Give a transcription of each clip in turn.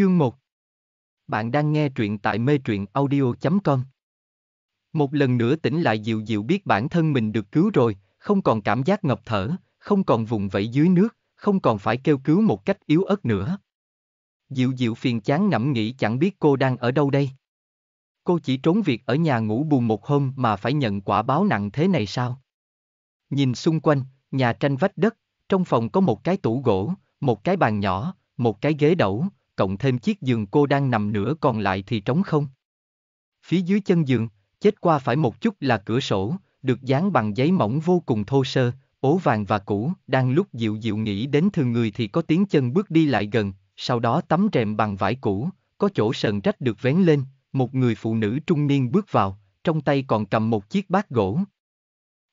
Chương 1 Bạn đang nghe truyện tại mê truyện audio.com Một lần nữa tỉnh lại dịu dịu biết bản thân mình được cứu rồi, không còn cảm giác ngập thở, không còn vùng vẫy dưới nước, không còn phải kêu cứu một cách yếu ớt nữa. Dịu dịu phiền chán ngẫm nghĩ chẳng biết cô đang ở đâu đây. Cô chỉ trốn việc ở nhà ngủ bù một hôm mà phải nhận quả báo nặng thế này sao? Nhìn xung quanh, nhà tranh vách đất, trong phòng có một cái tủ gỗ, một cái bàn nhỏ, một cái ghế đẩu, cộng thêm chiếc giường cô đang nằm nữa còn lại thì trống không. Phía dưới chân giường, chết qua phải một chút là cửa sổ, được dán bằng giấy mỏng vô cùng thô sơ, ố vàng và cũ, đang lúc dịu dịu nghĩ đến thường người thì có tiếng chân bước đi lại gần, sau đó tấm rèm bằng vải cũ, có chỗ sần rách được vén lên, một người phụ nữ trung niên bước vào, trong tay còn cầm một chiếc bát gỗ.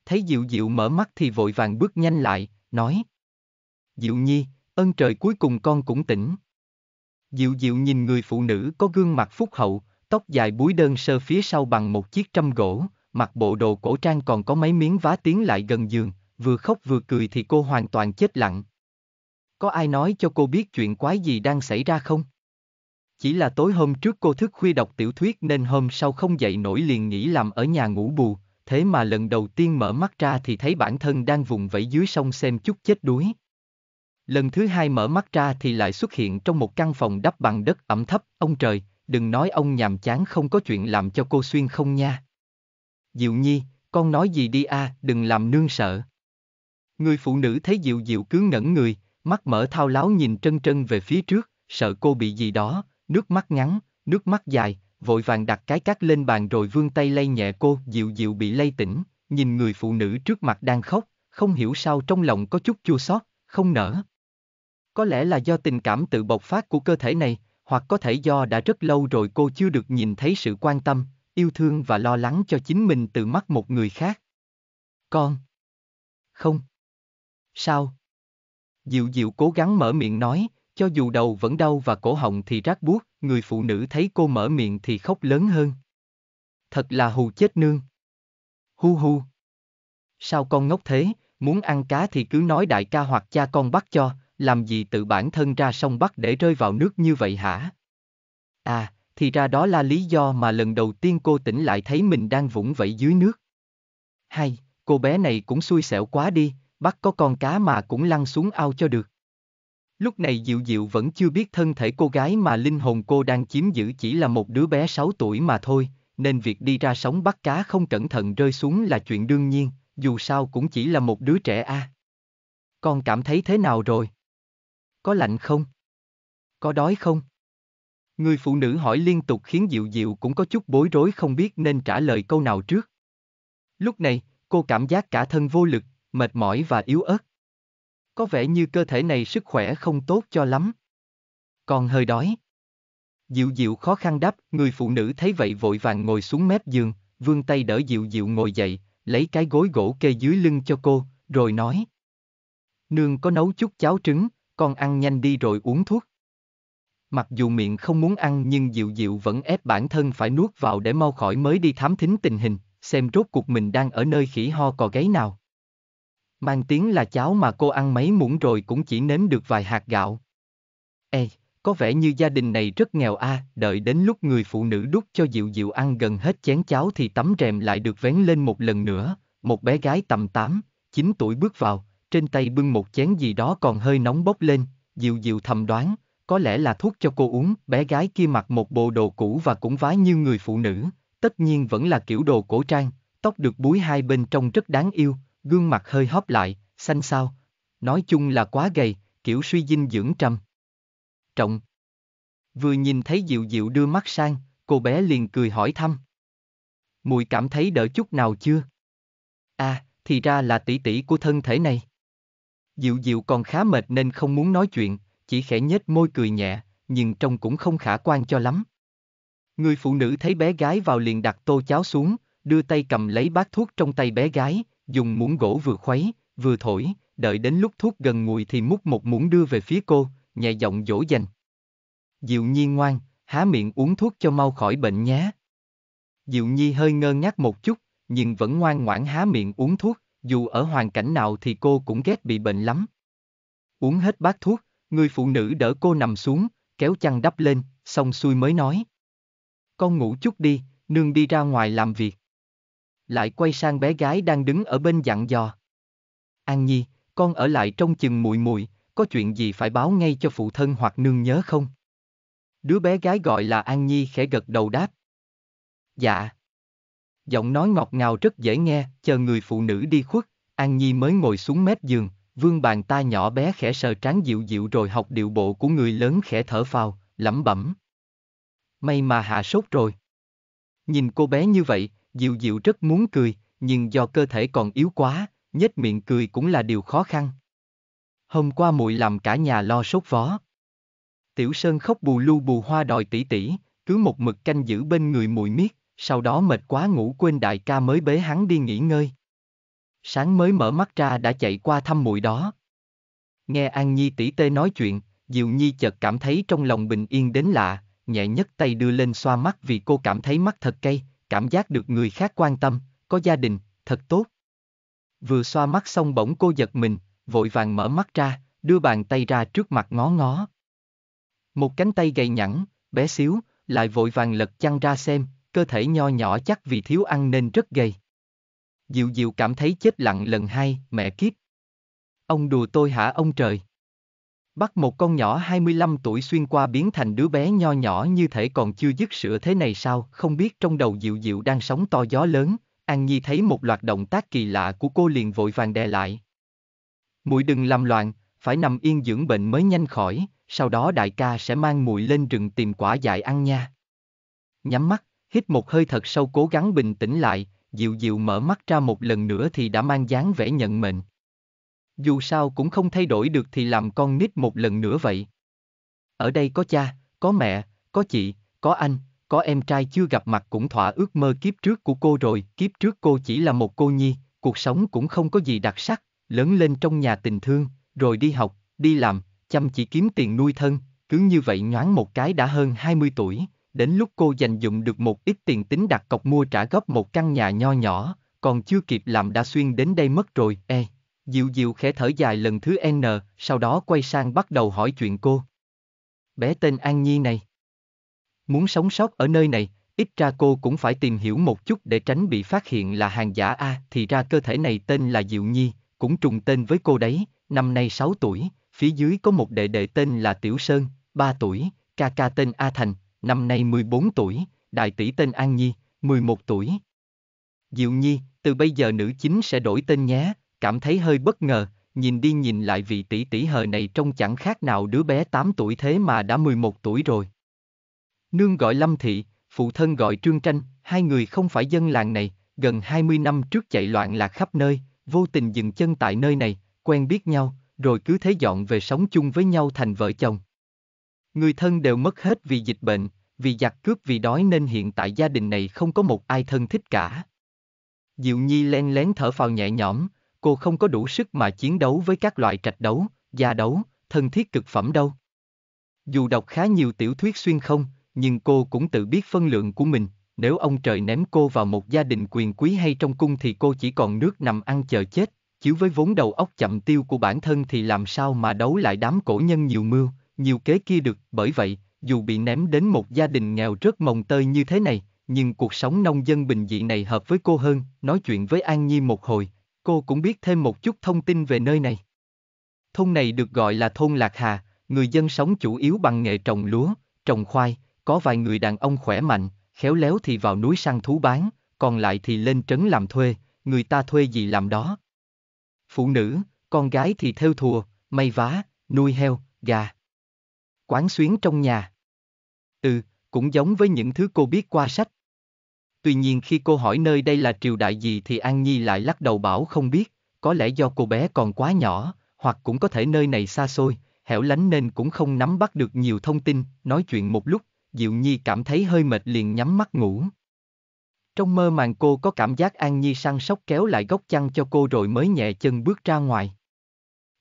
Thấy Diệu Diệu mở mắt thì vội vàng bước nhanh lại, nói. Diệu Nhi, ơn trời cuối cùng con cũng tỉnh. Diệu diệu nhìn người phụ nữ có gương mặt phúc hậu, tóc dài búi đơn sơ phía sau bằng một chiếc trăm gỗ, mặc bộ đồ cổ trang còn có mấy miếng vá tiến lại gần giường, vừa khóc vừa cười thì cô hoàn toàn chết lặng. Có ai nói cho cô biết chuyện quái gì đang xảy ra không? Chỉ là tối hôm trước cô thức khuya đọc tiểu thuyết nên hôm sau không dậy nổi liền nghỉ làm ở nhà ngủ bù, thế mà lần đầu tiên mở mắt ra thì thấy bản thân đang vùng vẫy dưới sông xem chút chết đuối. Lần thứ hai mở mắt ra thì lại xuất hiện trong một căn phòng đắp bằng đất ẩm thấp, ông trời, đừng nói ông nhàm chán không có chuyện làm cho cô xuyên không nha. Diệu nhi, con nói gì đi a, à, đừng làm nương sợ. Người phụ nữ thấy Diệu Diệu cứ ngẩn người, mắt mở thao láo nhìn trân trân về phía trước, sợ cô bị gì đó, nước mắt ngắn, nước mắt dài, vội vàng đặt cái cát lên bàn rồi vươn tay lay nhẹ cô, Diệu Diệu bị lay tỉnh, nhìn người phụ nữ trước mặt đang khóc, không hiểu sao trong lòng có chút chua xót, không nở. Có lẽ là do tình cảm tự bộc phát của cơ thể này, hoặc có thể do đã rất lâu rồi cô chưa được nhìn thấy sự quan tâm, yêu thương và lo lắng cho chính mình từ mắt một người khác. Con. Không. Sao? Dịu dịu cố gắng mở miệng nói, cho dù đầu vẫn đau và cổ họng thì rát buốt, người phụ nữ thấy cô mở miệng thì khóc lớn hơn. Thật là hù chết nương. Hu hu. Sao con ngốc thế, muốn ăn cá thì cứ nói đại ca hoặc cha con bắt cho, làm gì tự bản thân ra sông Bắc để rơi vào nước như vậy hả? À, thì ra đó là lý do mà lần đầu tiên cô tỉnh lại thấy mình đang vũng vẫy dưới nước. Hay, cô bé này cũng xui xẻo quá đi, bắt có con cá mà cũng lăn xuống ao cho được. Lúc này Diệu Diệu vẫn chưa biết thân thể cô gái mà linh hồn cô đang chiếm giữ chỉ là một đứa bé 6 tuổi mà thôi, nên việc đi ra sóng bắt cá không cẩn thận rơi xuống là chuyện đương nhiên, dù sao cũng chỉ là một đứa trẻ a. À. Con cảm thấy thế nào rồi? Có lạnh không? Có đói không? Người phụ nữ hỏi liên tục khiến Diệu Diệu cũng có chút bối rối không biết nên trả lời câu nào trước. Lúc này, cô cảm giác cả thân vô lực, mệt mỏi và yếu ớt. Có vẻ như cơ thể này sức khỏe không tốt cho lắm. Còn hơi đói. Diệu Diệu khó khăn đáp, người phụ nữ thấy vậy vội vàng ngồi xuống mép giường, vươn tay đỡ Diệu Diệu ngồi dậy, lấy cái gối gỗ kê dưới lưng cho cô, rồi nói. Nương có nấu chút cháo trứng, con ăn nhanh đi rồi uống thuốc. Mặc dù miệng không muốn ăn nhưng Diệu Diệu vẫn ép bản thân phải nuốt vào để mau khỏi mới đi thám thính tình hình, xem rốt cuộc mình đang ở nơi khỉ ho cò gáy nào. Mang tiếng là cháo mà cô ăn mấy muỗng rồi cũng chỉ nếm được vài hạt gạo. Ê, có vẻ như gia đình này rất nghèo a, à, đợi đến lúc người phụ nữ đút cho Diệu Diệu ăn gần hết chén cháo thì tấm rèm lại được vén lên một lần nữa, một bé gái tầm 8, 9 tuổi bước vào, trên tay bưng một chén gì đó còn hơi nóng bốc lên, dịu dịu thầm đoán, có lẽ là thuốc cho cô uống, bé gái kia mặc một bộ đồ cũ và cũng vái như người phụ nữ, tất nhiên vẫn là kiểu đồ cổ trang, tóc được búi hai bên trông rất đáng yêu, gương mặt hơi hóp lại, xanh xao, nói chung là quá gầy, kiểu suy dinh dưỡng trầm. Trọng Vừa nhìn thấy Diệu Diệu đưa mắt sang, cô bé liền cười hỏi thăm. Mùi cảm thấy đỡ chút nào chưa? À, thì ra là tỷ tỷ của thân thể này. Diệu Diệu còn khá mệt nên không muốn nói chuyện, chỉ khẽ nhếch môi cười nhẹ, nhưng trông cũng không khả quan cho lắm. Người phụ nữ thấy bé gái vào liền đặt tô cháo xuống, đưa tay cầm lấy bát thuốc trong tay bé gái, dùng muỗng gỗ vừa khuấy, vừa thổi, đợi đến lúc thuốc gần nguội thì múc một muỗng đưa về phía cô, nhẹ giọng dỗ dành. Diệu Nhi ngoan, há miệng uống thuốc cho mau khỏi bệnh nhé. Diệu Nhi hơi ngơ ngác một chút, nhưng vẫn ngoan ngoãn há miệng uống thuốc, dù ở hoàn cảnh nào thì cô cũng ghét bị bệnh lắm. Uống hết bát thuốc, người phụ nữ đỡ cô nằm xuống, kéo chăn đắp lên, xong xuôi mới nói. Con ngủ chút đi, nương đi ra ngoài làm việc. Lại quay sang bé gái đang đứng ở bên dặn dò. An Nhi, con ở lại trong chừng muội muội, có chuyện gì phải báo ngay cho phụ thân hoặc nương nhớ không? Đứa bé gái gọi là An Nhi khẽ gật đầu đáp. Dạ giọng nói ngọt ngào rất dễ nghe, chờ người phụ nữ đi khuất, An Nhi mới ngồi xuống mép giường, vương bàn tay nhỏ bé khẽ sờ trán dịu dịu rồi học điệu bộ của người lớn khẽ thở phào, lẩm bẩm. May mà hạ sốt rồi. Nhìn cô bé như vậy, dịu dịu rất muốn cười, nhưng do cơ thể còn yếu quá, nhếch miệng cười cũng là điều khó khăn. Hôm qua muội làm cả nhà lo sốt vó. Tiểu Sơn khóc bù lu bù hoa đòi tỷ tỷ, cứ một mực canh giữ bên người muội miết sau đó mệt quá ngủ quên đại ca mới bế hắn đi nghỉ ngơi. Sáng mới mở mắt ra đã chạy qua thăm muội đó. Nghe An Nhi tỉ tê nói chuyện, Diệu Nhi chợt cảm thấy trong lòng bình yên đến lạ, nhẹ nhất tay đưa lên xoa mắt vì cô cảm thấy mắt thật cay, cảm giác được người khác quan tâm, có gia đình, thật tốt. Vừa xoa mắt xong bỗng cô giật mình, vội vàng mở mắt ra, đưa bàn tay ra trước mặt ngó ngó. Một cánh tay gầy nhẵn, bé xíu, lại vội vàng lật chăn ra xem, cơ thể nho nhỏ chắc vì thiếu ăn nên rất gầy. Diệu diệu cảm thấy chết lặng lần hai, mẹ kiếp. Ông đùa tôi hả ông trời? Bắt một con nhỏ 25 tuổi xuyên qua biến thành đứa bé nho nhỏ như thể còn chưa dứt sữa thế này sao, không biết trong đầu Diệu Diệu đang sóng to gió lớn, An Nhi thấy một loạt động tác kỳ lạ của cô liền vội vàng đè lại. Muội đừng làm loạn, phải nằm yên dưỡng bệnh mới nhanh khỏi, sau đó đại ca sẽ mang muội lên rừng tìm quả dại ăn nha. Nhắm mắt, hít một hơi thật sâu cố gắng bình tĩnh lại, dịu dịu mở mắt ra một lần nữa thì đã mang dáng vẻ nhận mệnh. Dù sao cũng không thay đổi được thì làm con nít một lần nữa vậy. Ở đây có cha, có mẹ, có chị, có anh, có em trai chưa gặp mặt cũng thỏa ước mơ kiếp trước của cô rồi, kiếp trước cô chỉ là một cô nhi, cuộc sống cũng không có gì đặc sắc, lớn lên trong nhà tình thương, rồi đi học, đi làm, chăm chỉ kiếm tiền nuôi thân, cứ như vậy nhoáng một cái đã hơn 20 tuổi, đến lúc cô dành dụng được một ít tiền tính đặt cọc mua trả góp một căn nhà nho nhỏ, còn chưa kịp làm đã xuyên đến đây mất rồi, e. Diệu Diệu khẽ thở dài lần thứ N, sau đó quay sang bắt đầu hỏi chuyện cô. Bé tên An Nhi này. Muốn sống sót ở nơi này, ít ra cô cũng phải tìm hiểu một chút để tránh bị phát hiện là hàng giả A, à, thì ra cơ thể này tên là Diệu Nhi, cũng trùng tên với cô đấy, năm nay 6 tuổi, phía dưới có một đệ đệ tên là Tiểu Sơn, 3 tuổi, ca ca tên A Thành, năm nay 14 tuổi, đại tỷ tên An Nhi, 11 tuổi. Diệu Nhi, từ bây giờ nữ chính sẽ đổi tên nhé, cảm thấy hơi bất ngờ, nhìn đi nhìn lại vị tỷ tỷ hờ này trông chẳng khác nào đứa bé 8 tuổi thế mà đã 11 tuổi rồi. Nương gọi Lâm Thị, phụ thân gọi Trương Tranh, hai người không phải dân làng này, gần 20 năm trước chạy loạn lạc khắp nơi, vô tình dừng chân tại nơi này, quen biết nhau, rồi cứ thế dọn về sống chung với nhau thành vợ chồng. Người thân đều mất hết vì dịch bệnh, vì giặc cướp vì đói nên hiện tại gia đình này không có một ai thân thích cả. Diệu Nhi len lén thở phào nhẹ nhõm, cô không có đủ sức mà chiến đấu với các loại trạch đấu, gia đấu, thân thiết cực phẩm đâu. Dù đọc khá nhiều tiểu thuyết xuyên không, nhưng cô cũng tự biết phân lượng của mình, nếu ông trời ném cô vào một gia đình quyền quý hay trong cung thì cô chỉ còn nước nằm ăn chờ chết, chiếu với vốn đầu óc chậm tiêu của bản thân thì làm sao mà đấu lại đám cổ nhân nhiều mưu, nhiều kế kia được, bởi vậy, dù bị ném đến một gia đình nghèo rất mồng tơi như thế này, nhưng cuộc sống nông dân bình dị này hợp với cô hơn, nói chuyện với An Nhi một hồi, cô cũng biết thêm một chút thông tin về nơi này. Thôn này được gọi là thôn Lạc Hà, người dân sống chủ yếu bằng nghề trồng lúa, trồng khoai, có vài người đàn ông khỏe mạnh, khéo léo thì vào núi săn thú bán, còn lại thì lên trấn làm thuê, người ta thuê gì làm đó. Phụ nữ, con gái thì theo thùa, may vá, nuôi heo, gà quán xuyến trong nhà. Ừ, cũng giống với những thứ cô biết qua sách. Tuy nhiên khi cô hỏi nơi đây là triều đại gì thì An Nhi lại lắc đầu bảo không biết, có lẽ do cô bé còn quá nhỏ, hoặc cũng có thể nơi này xa xôi, hẻo lánh nên cũng không nắm bắt được nhiều thông tin, nói chuyện một lúc, Diệu Nhi cảm thấy hơi mệt liền nhắm mắt ngủ. Trong mơ màng cô có cảm giác An Nhi săn sóc kéo lại góc chăn cho cô rồi mới nhẹ chân bước ra ngoài.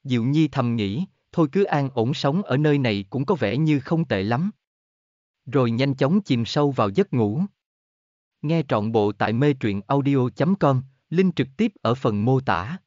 Diệu Nhi thầm nghĩ, thôi cứ an ổn sống ở nơi này cũng có vẻ như không tệ lắm. Rồi nhanh chóng chìm sâu vào giấc ngủ. Nghe trọn bộ tại mê truyện audio.com, link trực tiếp ở phần mô tả.